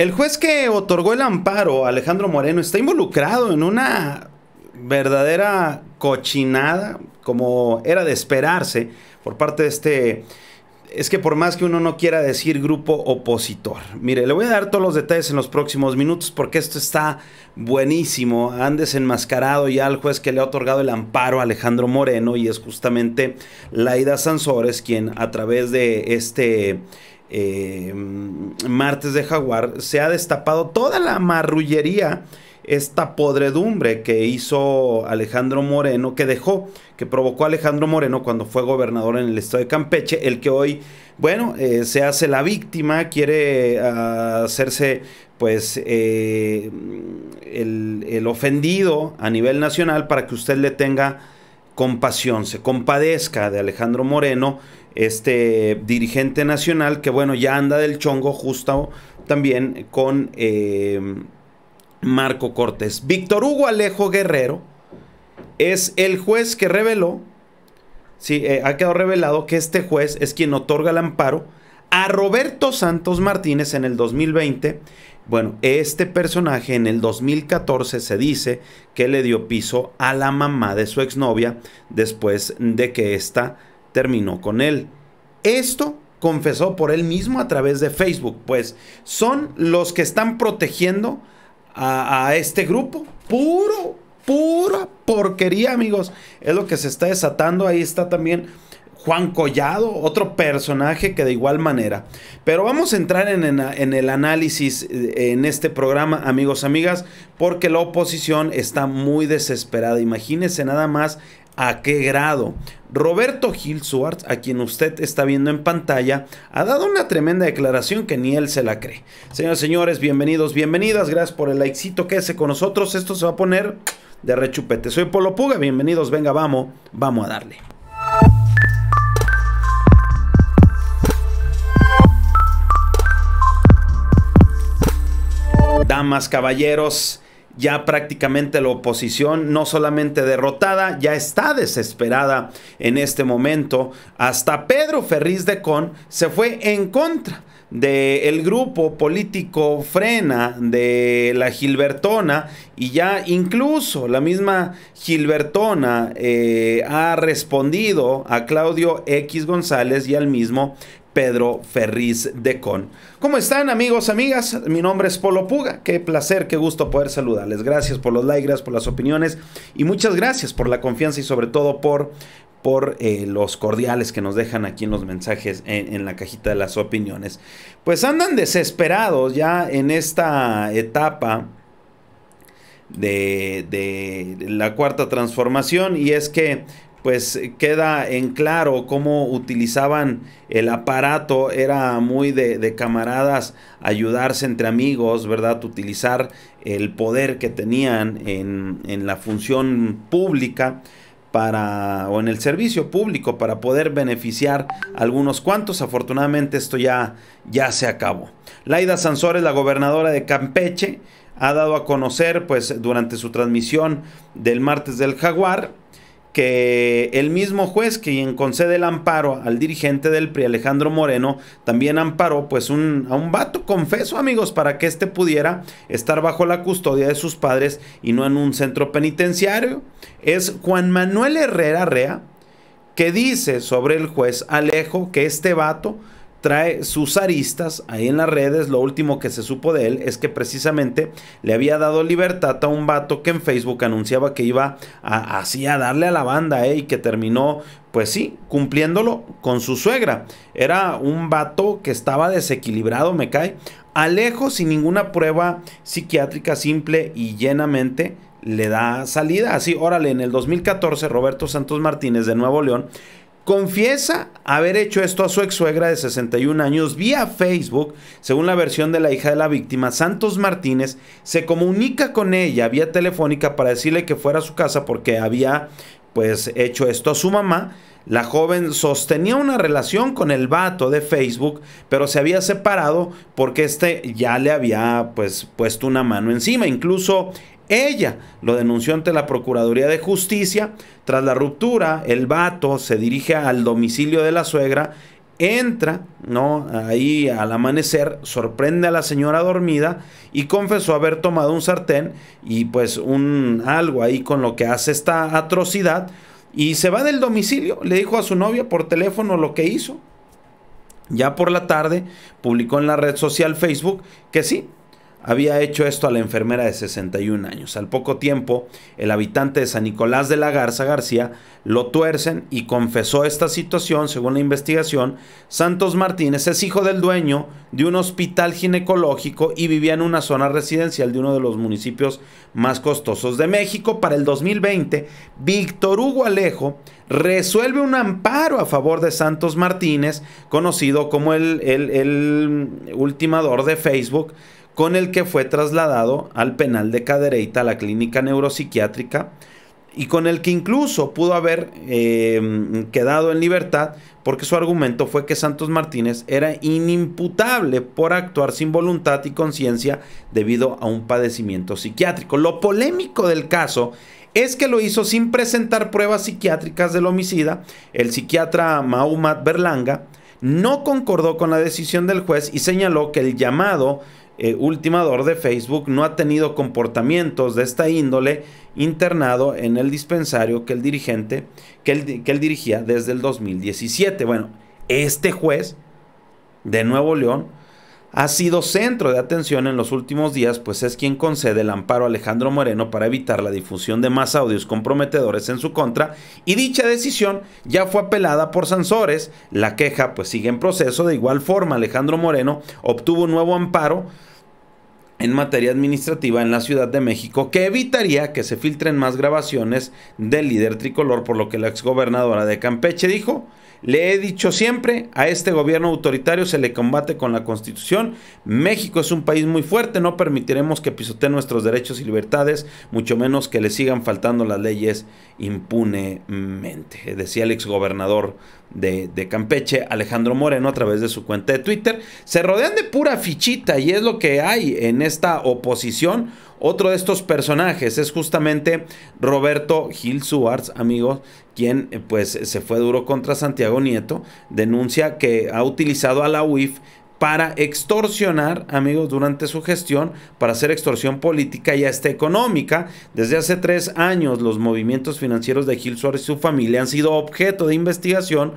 El juez que otorgó el amparo, Alejandro Moreno, está involucrado en una verdadera cochinada, como era de esperarse por parte de este... Es que por más que uno no quiera decir grupo opositor. Mire, le voy a dar todos los detalles en los próximos minutos porque esto está buenísimo. Han desenmascarado ya al juez que le ha otorgado el amparo a Alejandro Moreno y es justamente Laida Sansores quien a través de este Em, martes de Jaguar, se ha destapado toda la marrullería, esta podredumbre que hizo Alejandro Moreno, que dejó, que provocó Alejandro Moreno cuando fue gobernador en el estado de Campeche, el que hoy, bueno, eh, se hace la víctima, quiere eh, hacerse pues eh, el ofendido a nivel nacional para que usted le tenga compasión, se compadezca de Alejandro Moreno, este dirigente nacional que bueno, ya anda del chongo justo también con em, Marco Cortés. Víctor Hugo Alejo Guerrero es el juez que reveló, sí, eh, ha quedado revelado que este juez es quien otorga el amparo a Roberto Santos Martínez en el 2020 bueno, este personaje en el 2014 se dice que le dio piso a la mamá de su exnovia después de que ésta terminó con él. Esto confesó por él mismo a través de Facebook, pues son los que están protegiendo a, a este grupo. Puro, pura porquería, amigos. Es lo que se está desatando. Ahí está también Juan Collado, otro personaje que de igual manera. Pero vamos a entrar en, el análisis eh, en este programa, amigos, amigas, porque la oposición está muy desesperada. Imagínense nada más a qué grado. Roberto Gil Suárez, a quien usted está viendo en pantalla, ha dado una tremenda declaración que ni él se la cree. señores, señores, bienvenidos, bienvenidas. Gracias por el likecito. Quédese con nosotros. Esto se va a poner de rechupete. Soy Polo Puga. Bienvenidos. Venga, vamos. Vamos a darle. Más caballeros, ya prácticamente la oposición no solamente derrotada, ya está desesperada en este momento. Hasta Pedro Ferriz de Con se fue en contra del grupo político Frena de la Gilbertona y ya incluso la misma Gilbertona eh, ha respondido a Claudio X González y al mismo Pedro Ferriz de Con. ¿Cómo están amigos, amigas? Mi nombre es Polo Puga. Qué placer, qué gusto poder saludarles. Gracias por los likes, gracias por las opiniones y muchas gracias por la confianza y sobre todo por por eh, los cordiales que nos dejan aquí en los mensajes en, en, la cajita de las opiniones. Pues andan desesperados ya en esta etapa de, de la cuarta transformación y es que pues queda en claro cómo utilizaban el aparato, era muy de, camaradas ayudarse entre amigos, ¿verdad? Utilizar el poder que tenían en, la función pública para o en el servicio público para poder beneficiar a algunos cuantos. Afortunadamente esto ya, ya se acabó. Laida Sansores, la gobernadora de Campeche, ha dado a conocer pues durante su transmisión del martes del Jaguar que el mismo juez quien concede el amparo al dirigente del PRI, Alejandro Moreno, también amparó pues un, a un vato confeso, amigos, para que éste pudiera estar bajo la custodia de sus padres y no en un centro penitenciario. Es Juan Manuel Herrera Rea que dice sobre el juez Alejo que este vato trae sus aristas ahí en las redes. Lo último que se supo de él es que precisamente le había dado libertad a un vato que en Facebook anunciaba que iba a, así a darle a la banda eh, y que terminó, pues sí, cumpliéndolo con su suegra. Era un vato que estaba desequilibrado, me cae. Alejo sin ninguna prueba psiquiátrica simple y llenamente le da salida. Así, órale, en el 2014 Roberto Santos Martínez de Nuevo León Confiesa haber hecho esto a su ex suegra de 61 años vía Facebook. Según la versión de la hija de la víctima, Santos Martínez se comunica con ella vía telefónica para decirle que fuera a su casa porque había pues hecho esto a su mamá. La joven sostenía una relación con el vato de Facebook, pero se había separado porque este ya le había pues puesto una mano encima. Incluso ella lo denunció ante la Procuraduría de Justicia. Tras la ruptura, el vato se dirige al domicilio de la suegra, entra, ¿no? Ahí al amanecer, sorprende a la señora dormida y confesó haber tomado un sartén y pues un algo ahí con lo que hace esta atrocidad. Y se va del domicilio, le dijo a su novia por teléfono lo que hizo. Ya por la tarde publicó en la red social Facebook que sí, había hecho esto a la enfermera de 61 años. Al poco tiempo, el habitante de San Nicolás de la Garza García lo tuercen y confesó esta situación, según la investigación. Santos Martínez es hijo del dueño de un hospital ginecológico y vivía en una zona residencial de uno de los municipios más costosos de México. Para el 2020, Víctor Hugo Alejo resuelve un amparo a favor de Santos Martínez, conocido como el, el, el ultimador de Facebook con el que fue trasladado al penal de Cadereyta, a la clínica neuropsiquiátrica, y con el que incluso pudo haber em, quedado en libertad porque su argumento fue que Santos Martínez era inimputable por actuar sin voluntad y conciencia debido a un padecimiento psiquiátrico. Lo polémico del caso es que lo hizo sin presentar pruebas psiquiátricas del homicida. El psiquiatra Mahumat Berlanga no concordó con la decisión del juez y señaló que el llamado eh, ultimador de Facebook no ha tenido comportamientos de esta índole internado en el dispensario que el dirigente que él dirigía desde el 2017. Bueno, este juez de Nuevo León ha sido centro de atención en los últimos días, pues es quien concede el amparo a Alejandro Moreno para evitar la difusión de más audios comprometedores en su contra, y dicha decisión ya fue apelada por Sansores. La queja pues sigue en proceso, de igual forma Alejandro Moreno obtuvo un nuevo amparo en materia administrativa en la Ciudad de México que evitaría que se filtren más grabaciones del líder tricolor, por lo que la exgobernadora de Campeche dijo, le he dicho siempre, a este gobierno autoritario se le combate con la constitución. México es un país muy fuerte, no permitiremos que pisoteen nuestros derechos y libertades, mucho menos que le sigan faltando las leyes impunemente, decía el exgobernador de, Campeche, Alejandro Moreno, a través de su cuenta de Twitter. Se rodean de pura fichita y es lo que hay en esta oposición. Otro de estos personajes es justamente Roberto Gil Suárez, amigos, quien eh, pues se fue duro contra Santiago Nieto. Denuncia que ha utilizado a la UIF para extorsionar, amigos, durante su gestión, para hacer extorsión política y hasta económica. Desde hace tres años, los movimientos financieros de Gil Suárez y su familia han sido objeto de investigación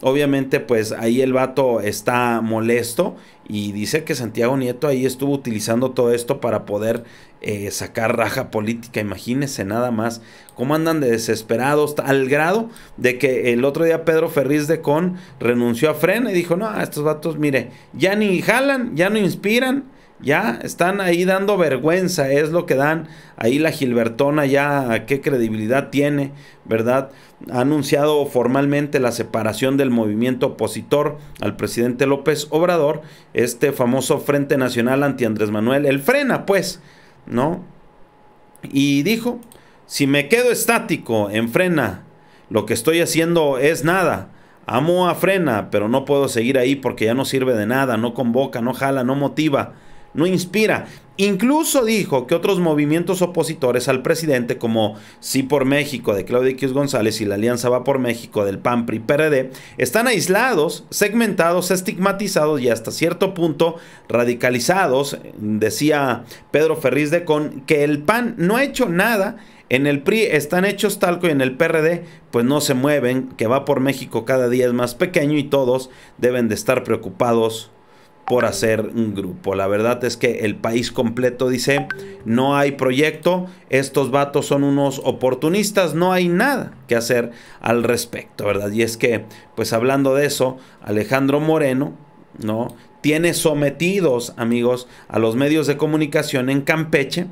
obviamente pues ahí el vato está molesto y dice que Santiago Nieto ahí estuvo utilizando todo esto para poder eh, sacar raja política, imagínense nada más cómo andan de desesperados al grado de que el otro día Pedro Ferriz de Con renunció a Fren y dijo, no, a estos vatos mire, ya ni jalan, ya no inspiran ya están ahí dando vergüenza, es lo que dan. Ahí la Gilbertona ya qué credibilidad tiene, ¿verdad? Ha anunciado formalmente la separación del movimiento opositor al presidente López Obrador, este famoso Frente Nacional anti Andrés Manuel, el frena, pues, ¿no? Y dijo, si me quedo estático en frena, lo que estoy haciendo es nada. Amo a frena, pero no puedo seguir ahí porque ya no sirve de nada, no convoca, no jala, no motiva no inspira. Incluso dijo que otros movimientos opositores al presidente, como Sí por México de Claudio X González y la Alianza Va por México del PAN, PRI, PRD, están aislados, segmentados, estigmatizados y hasta cierto punto radicalizados. Decía Pedro Ferriz de Con que el PAN no ha hecho nada en el PRI están hechos talco y en el PRD pues no se mueven, que va por México cada día es más pequeño y todos deben de estar preocupados por hacer un grupo. La verdad es que el país completo dice, no hay proyecto, estos vatos son unos oportunistas, no hay nada que hacer al respecto, ¿verdad? Y es que, pues hablando de eso, Alejandro Moreno, ¿no? Tiene sometidos, amigos, a los medios de comunicación en Campeche,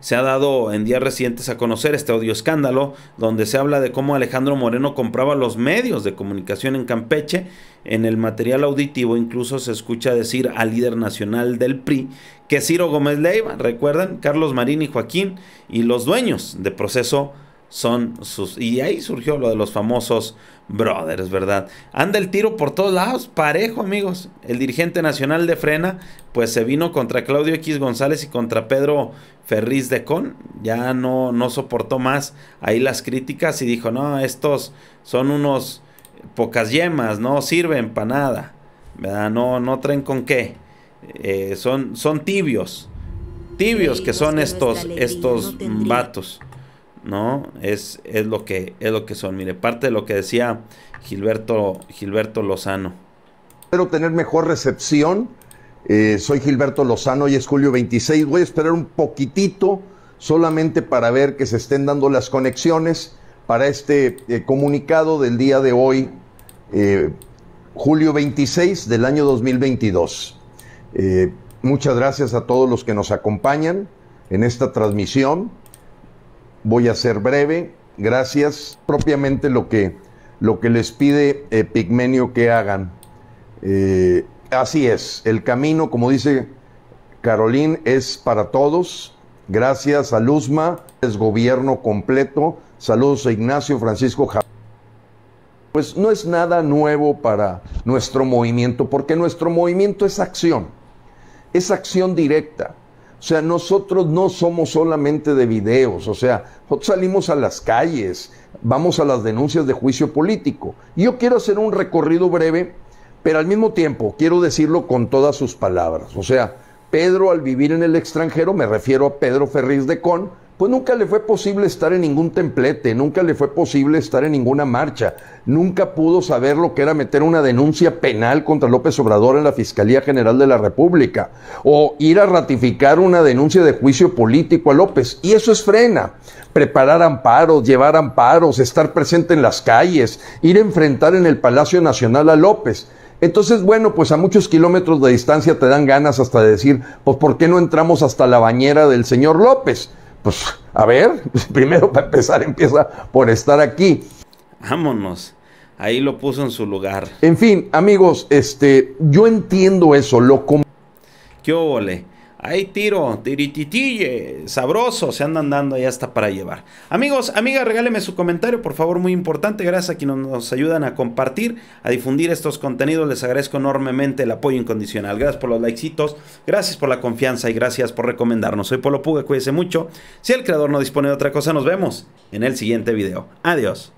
se ha dado en días recientes a conocer este audio escándalo, donde se habla de cómo Alejandro Moreno compraba los medios de comunicación en Campeche. En el material auditivo incluso se escucha decir al líder nacional del PRI que Ciro Gómez Leiva, recuerdan, Carlos Marín y Joaquín y los dueños de proceso son sus... Y ahí surgió lo de los famosos brothers, ¿verdad? Anda el tiro por todos lados, parejo amigos. El dirigente nacional de Frena, pues se vino contra Claudio X González y contra Pedro Ferriz de Con. Ya no, no soportó más ahí las críticas y dijo, no, estos son unos pocas yemas, no sirven para nada, ¿verdad? No, no traen con qué. Eh, son, son tibios, tibios que son estos, estos vatos. ¿no? Es, lo que, es lo que son. Mire, parte de lo que decía Gilberto, Lozano. Espero tener mejor recepción. Eh, soy Gilberto Lozano y es julio 26. Voy a esperar un poquitito solamente para ver que se estén dando las conexiones para este eh, comunicado del día de hoy, eh, julio 26 del año 2022. muchas gracias a todos los que nos acompañan en esta transmisión voy a ser breve. Gracias. Propiamente lo que, lo que les pide eh, Pigmenio que hagan. Eh, así es, el camino, como dice Carolín, es para todos. Gracias a Luzma, es gobierno completo. Saludos a Ignacio Francisco Javier. Pues no es nada nuevo para nuestro movimiento, porque nuestro movimiento es acción, es acción directa. O sea, nosotros no somos solamente de videos, o sea, salimos a las calles, vamos a las denuncias de juicio político. yo quiero hacer un recorrido breve, pero al mismo tiempo quiero decirlo con todas sus palabras. O sea, Pedro al vivir en el extranjero, me refiero a Pedro Ferriz de Con, pues nunca le fue posible estar en ningún templete, nunca le fue posible estar en ninguna marcha, nunca pudo saber lo que era meter una denuncia penal contra López Obrador en la Fiscalía General de la República o ir a ratificar una denuncia de juicio político a López. Y eso es frena. Preparar amparos, llevar amparos, estar presente en las calles, ir a enfrentar en el Palacio Nacional a López. Entonces, bueno, pues a muchos kilómetros de distancia te dan ganas hasta de decir, pues ¿por qué no entramos hasta la bañera del señor López? Pues a ver, primero para empezar empieza por estar aquí. Vámonos. Ahí lo puso en su lugar. En fin, amigos, este, yo entiendo eso, lo ¿Qué ole? Ahí tiro, tirititille, sabroso, se andan dando ya hasta para llevar. Amigos, amigas, regáleme su comentario, por favor, muy importante. Gracias a quienes nos ayudan a compartir, a difundir estos contenidos. Les agradezco enormemente el apoyo incondicional. Gracias por los likecitos, gracias por la confianza y gracias por recomendarnos. Soy Polo Puga, cuídense mucho. Si el creador no dispone de otra cosa, nos vemos en el siguiente video. Adiós.